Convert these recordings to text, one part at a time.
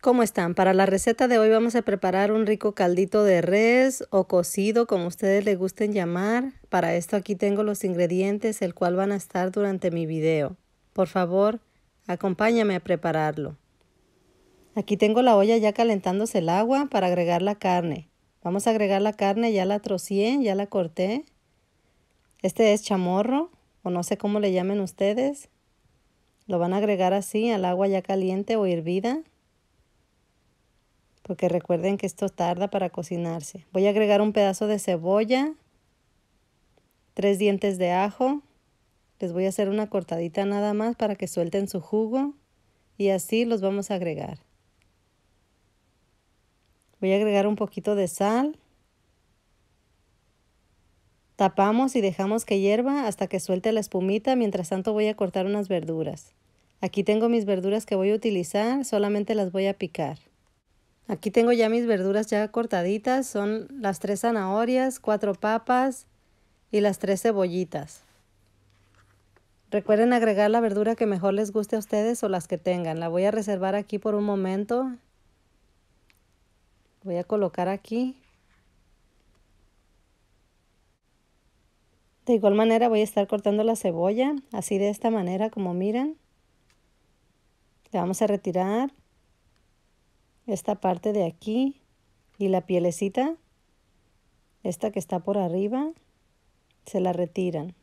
¿Cómo están? Para la receta de hoy vamos a preparar un rico caldito de res o cocido, como ustedes le gusten llamar. Para esto aquí tengo los ingredientes, el cual van a estar durante mi video. Por favor, acompáñame a prepararlo. Aquí tengo la olla ya calentándose el agua para agregar la carne. Vamos a agregar la carne, ya la trocié, ya la corté. Este es chamorro, o no sé cómo le llamen ustedes. Lo van a agregar así al agua ya caliente o hervida porque recuerden que esto tarda para cocinarse. Voy a agregar un pedazo de cebolla, tres dientes de ajo. Les voy a hacer una cortadita nada más para que suelten su jugo y así los vamos a agregar. Voy a agregar un poquito de sal. Tapamos y dejamos que hierva hasta que suelte la espumita. Mientras tanto voy a cortar unas verduras. Aquí tengo mis verduras que voy a utilizar, solamente las voy a picar. Aquí tengo ya mis verduras ya cortaditas, son las tres zanahorias, cuatro papas y las tres cebollitas. Recuerden agregar la verdura que mejor les guste a ustedes o las que tengan. La voy a reservar aquí por un momento. Voy a colocar aquí. De igual manera voy a estar cortando la cebolla, así de esta manera como miren. La vamos a retirar esta parte de aquí y la pielecita, esta que está por arriba, se la retiran.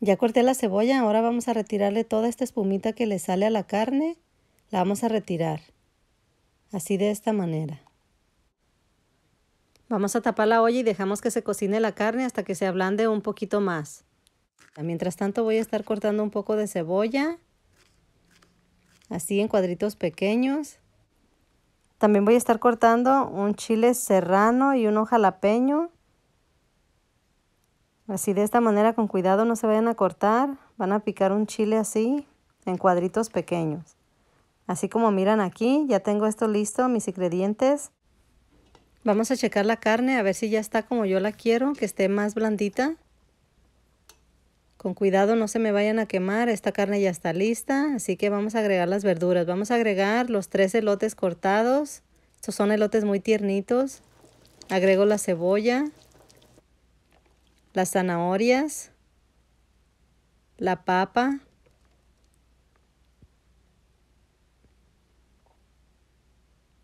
Ya corté la cebolla, ahora vamos a retirarle toda esta espumita que le sale a la carne, la vamos a retirar, así de esta manera. Vamos a tapar la olla y dejamos que se cocine la carne hasta que se ablande un poquito más. Mientras tanto voy a estar cortando un poco de cebolla así en cuadritos pequeños. También voy a estar cortando un chile serrano y un jalapeño. Así de esta manera, con cuidado, no se vayan a cortar. Van a picar un chile así, en cuadritos pequeños. Así como miran aquí, ya tengo esto listo, mis ingredientes. Vamos a checar la carne, a ver si ya está como yo la quiero, que esté más blandita. Con cuidado no se me vayan a quemar, esta carne ya está lista, así que vamos a agregar las verduras. Vamos a agregar los tres elotes cortados, estos son elotes muy tiernitos. Agrego la cebolla, las zanahorias, la papa,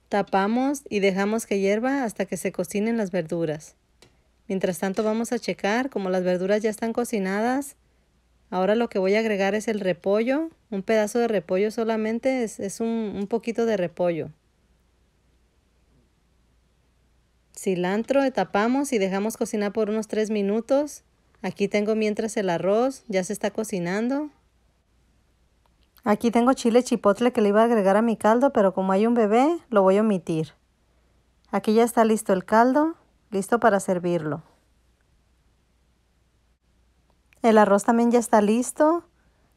Tapamos y dejamos que hierva hasta que se cocinen las verduras. Mientras tanto vamos a checar, como las verduras ya están cocinadas, Ahora lo que voy a agregar es el repollo, un pedazo de repollo solamente, es, un, un, poquito de repollo. Cilantro, tapamos y dejamos cocinar por unos 3 minutos. Aquí tengo mientras el arroz, ya se está cocinando. Aquí tengo chile chipotle que le iba a agregar a mi caldo, pero como hay un bebé, lo voy a omitir. Aquí ya está listo el caldo, listo para servirlo. El arroz también ya está listo,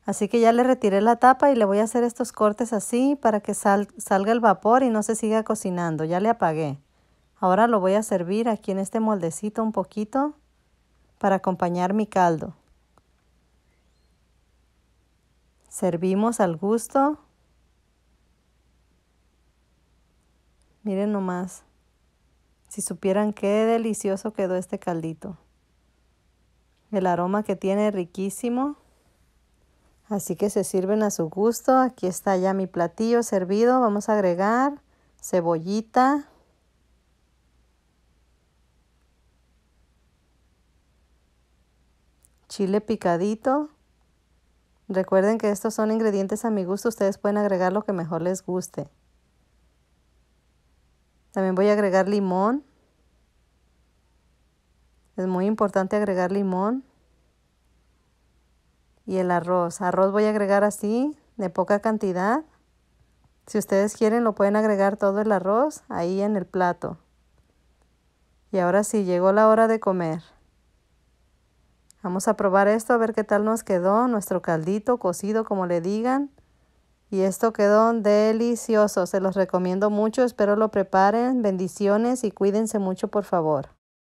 así que ya le retiré la tapa y le voy a hacer estos cortes así para que salga el vapor y no se siga cocinando. Ya le apagué. Ahora lo voy a servir aquí en este moldecito un poquito para acompañar mi caldo. Servimos al gusto. Miren nomás, si supieran qué delicioso quedó este caldito. El aroma que tiene riquísimo. Así que se sirven a su gusto. Aquí está ya mi platillo servido. Vamos a agregar cebollita. Chile picadito. Recuerden que estos son ingredientes a mi gusto. Ustedes pueden agregar lo que mejor les guste. También voy a agregar limón. Es muy importante agregar limón y el arroz. Arroz voy a agregar así, de poca cantidad. Si ustedes quieren lo pueden agregar todo el arroz ahí en el plato. Y ahora sí, llegó la hora de comer. Vamos a probar esto a ver qué tal nos quedó nuestro caldito cocido como le digan. Y esto quedó delicioso, se los recomiendo mucho, espero lo preparen. Bendiciones y cuídense mucho por favor.